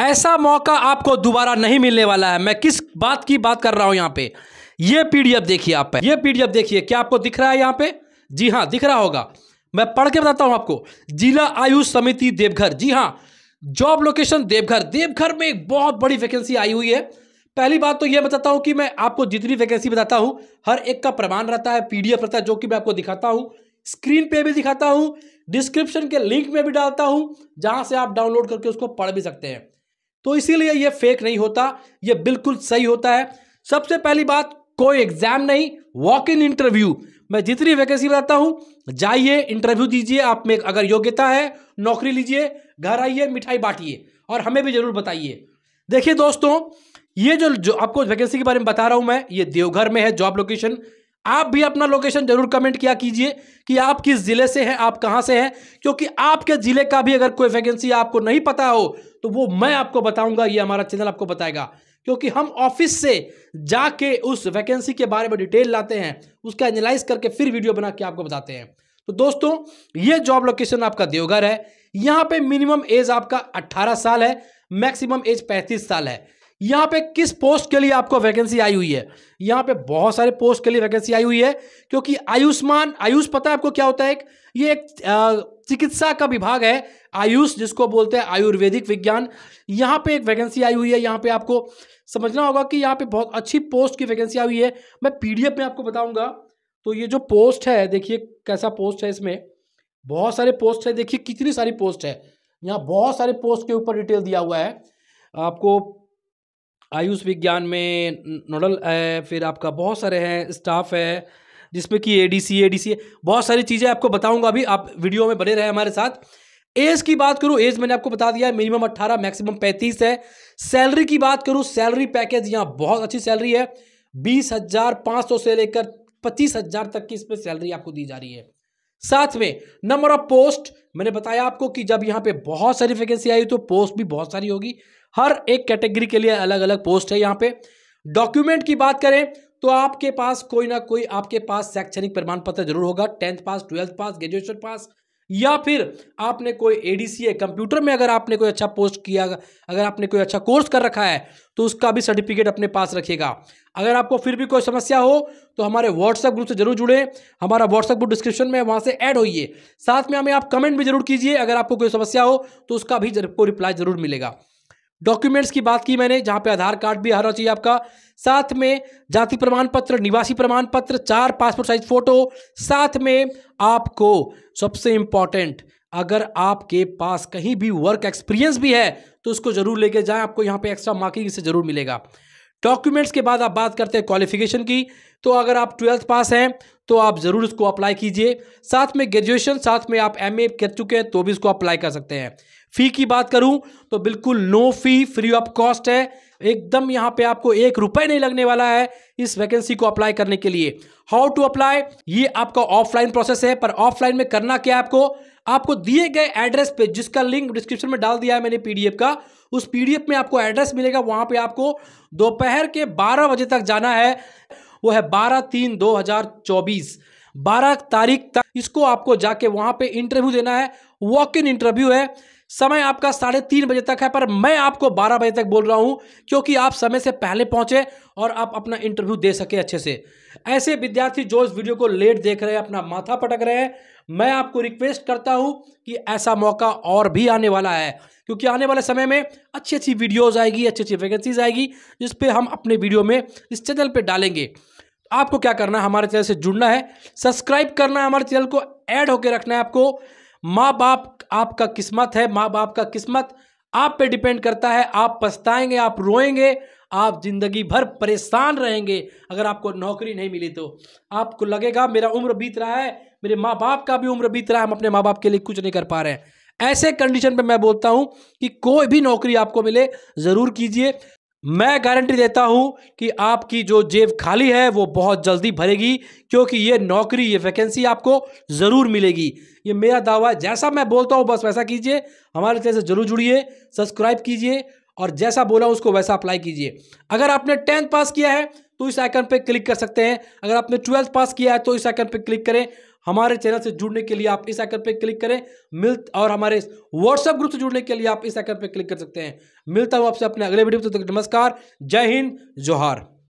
ऐसा मौका आपको दोबारा नहीं मिलने वाला है मैं किस बात की बात कर रहा हूं यहां पे ये पीडीएफ देखिए आप ये पीडीएफ देखिए क्या आपको दिख रहा है यहां पे जी हाँ दिख रहा होगा मैं पढ़ के बताता हूं आपको जिला आयुष समिति देवघर जी हाँ जॉब लोकेशन देवघर देवघर में एक बहुत बड़ी वैकेंसी आई हुई है पहली बात तो यह बताता हूं कि मैं आपको जितनी वैकेंसी बताता हूं हर एक का प्रमाण रहता है पीडीएफ रहता है जो कि मैं आपको दिखाता हूं स्क्रीन पे भी दिखाता हूं डिस्क्रिप्शन के लिंक में भी डालता हूं जहां से आप डाउनलोड करके उसको पढ़ भी सकते हैं तो इसीलिए ये फेक नहीं होता ये बिल्कुल सही होता है सबसे पहली बात कोई एग्जाम नहीं वॉक इन इंटरव्यू मैं जितनी वैकेंसी बताता हूँ जाइए इंटरव्यू दीजिए आप में अगर योग्यता है नौकरी लीजिए घर आइए मिठाई बांटिए और हमें भी ज़रूर बताइए देखिए दोस्तों ये जो जो आपको वैकेंसी के बारे में बता रहा हूँ मैं ये देवघर में है जॉब लोकेशन आप भी अपना लोकेशन जरूर कमेंट किया कीजिए कि आप किस ज़िले से हैं आप कहाँ से हैं क्योंकि आपके ज़िले का भी अगर कोई वैकेंसी आपको नहीं पता हो तो वो मैं आपको बताऊंगा ये हमारा चैनल आपको बताएगा क्योंकि हम ऑफिस से जाके उस वैकेंसी के बारे में डिटेल लाते हैं उसका एनालाइज करके फिर वीडियो बना के आपको बताते हैं तो दोस्तों ये जॉब लोकेशन आपका देवघर है यहाँ पे मिनिमम एज आपका 18 साल है मैक्सिमम एज 35 साल है यहां पे किस पोस्ट के लिए आपको वैकेंसी आई हुई है यहां पे बहुत सारे पोस्ट के लिए वैकेंसी आई हुई है क्योंकि आयुष्मान आयुष पता है आपको क्या होता है एक ये एक चिकित्सा का विभाग है आयुष जिसको बोलते हैं आयुर्वेदिक विज्ञान यहाँ पे एक वैकेंसी आई हुई है यहां पे आपको समझना होगा कि यहाँ पे बहुत अच्छी पोस्ट की वैकेंसी आई हुई है मैं पीडीएफ में आपको बताऊंगा तो ये जो पोस्ट है देखिए कैसा पोस्ट है इसमें बहुत सारे पोस्ट है देखिए कितनी सारी पोस्ट है यहाँ बहुत सारे पोस्ट के ऊपर डिटेल दिया हुआ है आपको आयुष विज्ञान में नोडल है फिर आपका बहुत सारे हैं स्टाफ है जिसमें कि A D C A D C बहुत सारी चीज़ें आपको बताऊंगा अभी आप वीडियो में बने रहे हमारे साथ एज की बात करूँ एज मैंने आपको बता दिया है मिनिमम अट्ठारह मैक्सिमम पैंतीस है सैलरी की बात करूँ सैलरी पैकेज यहाँ बहुत अच्छी सैलरी है बीस हज़ार पाँच सौ से लेकर पच्चीस हज़ार तक की इसमें सैलरी आपको दी जा रही है साथ में नंबर ऑफ पोस्ट मैंने बताया आपको कि जब यहाँ पे बहुत सारी वैकेंसी आई तो पोस्ट भी बहुत सारी होगी हर एक कैटेगरी के लिए अलग अलग पोस्ट है यहाँ पे डॉक्यूमेंट की बात करें तो आपके पास कोई ना कोई आपके पास शैक्षणिक प्रमाण पत्र जरूर होगा tenth pass twelfth pass graduation pass या फिर आपने कोई ए डी सी कंप्यूटर में अगर आपने कोई अच्छा पोस्ट किया अगर आपने कोई अच्छा कोर्स कर रखा है तो उसका भी सर्टिफिकेट अपने पास रखेगा अगर आपको फिर भी कोई समस्या हो तो हमारे व्हाट्सएप ग्रुप से जरूर जुड़े हमारा व्हाट्सएप ग्रुप डिस्क्रिप्शन में वहाँ से ऐड होइए साथ में हमें आप कमेंट भी जरूर कीजिए अगर आपको कोई समस्या हो तो उसका भी आपको रिप्लाई जरूर मिलेगा डॉक्यूमेंट्स की बात की मैंने जहाँ पे आधार कार्ड भी होना चाहिए आपका साथ में जाति प्रमाण पत्र निवासी प्रमाण पत्र चार पासपोर्ट साइज फोटो साथ में आपको सबसे इम्पॉर्टेंट अगर आपके पास कहीं भी वर्क एक्सपीरियंस भी है तो उसको जरूर लेके जाएं आपको यहाँ पे एक्स्ट्रा मार्किंग इससे जरूर मिलेगा डॉक्यूमेंट्स के बाद आप बात करते हैं क्वालिफिकेशन की तो अगर आप ट्वेल्थ पास हैं तो आप ज़रूर इसको अप्लाई कीजिए साथ में ग्रेजुएशन साथ में आप एम कर चुके हैं तो भी इसको अप्लाई कर सकते हैं फ़ी की बात करूं तो बिल्कुल no fee free of cost है एकदम यहां पे आपको एक रुपए नहीं लगने वाला है इस वैकेंसी को अप्लाई करने के लिए हाउ टू अप्लाई ये आपका ऑफलाइन प्रोसेस है पर ऑफलाइन में करना क्या आपको आपको दिए गए एड्रेस पे जिसका लिंक डिस्क्रिप्शन में डाल दिया है मैंने पीडीएफ का उस पीडीएफ में आपको एड्रेस मिलेगा वहां पे आपको दोपहर के बारह बजे तक जाना है वो है बारह तीन दो हजार चौबीस बारह तारीख तक इसको आपको जाके वहां पे इंटरव्यू देना है वॉक इन इंटरव्यू है समय आपका साढ़े तीन बजे तक है पर मैं आपको बारह बजे तक बोल रहा हूं क्योंकि आप समय से पहले पहुंचे और आप अपना इंटरव्यू दे सके अच्छे से ऐसे विद्यार्थी जो इस वीडियो को लेट देख रहे हैं अपना माथा पटक रहे हैं मैं आपको रिक्वेस्ट करता हूं कि ऐसा मौका और भी आने वाला है क्योंकि आने वाले समय में अच्छी अच्छी वीडियोज़ आएगी अच्छी अच्छी वैकेंसीज आएगी जिसपे पर हम अपने वीडियो में इस चैनल पर डालेंगे आपको क्या करना है हमारे चैनल से जुड़ना है सब्सक्राइब करना है हमारे चैनल को ऐड होकर रखना है आपको माँ बाप आपका किस्मत है माँ बाप का किस्मत आप पे डिपेंड करता है आप पछताएंगे आप रोएंगे आप जिंदगी भर परेशान रहेंगे अगर आपको नौकरी नहीं मिली तो आपको लगेगा मेरा उम्र बीत रहा है मेरे माँ बाप का भी उम्र बीत रहा है हम अपने माँ बाप के लिए कुछ नहीं कर पा रहे हैं ऐसे कंडीशन पे मैं बोलता हूँ कि कोई भी नौकरी आपको मिले ज़रूर कीजिए मैं गारंटी देता हूं कि आपकी जो जेब खाली है वो बहुत जल्दी भरेगी क्योंकि ये नौकरी ये वैकेंसी आपको ज़रूर मिलेगी ये मेरा दावा है जैसा मैं बोलता हूं बस वैसा कीजिए हमारे चैनल से जरूर जुड़िए सब्सक्राइब कीजिए और जैसा बोला उसको वैसा अप्लाई कीजिए अगर आपने टेंथ पास किया है तो इस आइकन पर क्लिक कर सकते हैं अगर आपने ट्वेल्थ पास किया है तो इस आइकन पर क्लिक करें हमारे चैनल से जुड़ने के लिए आप इस आइकन पर क्लिक करें मिल और हमारे व्हाट्सएप ग्रुप से जुड़ने के लिए आप इस आइकन पर क्लिक कर सकते हैं मिलता हूँ आपसे अपने अगले वीडियो में तो नमस्कार जय हिंद जोहार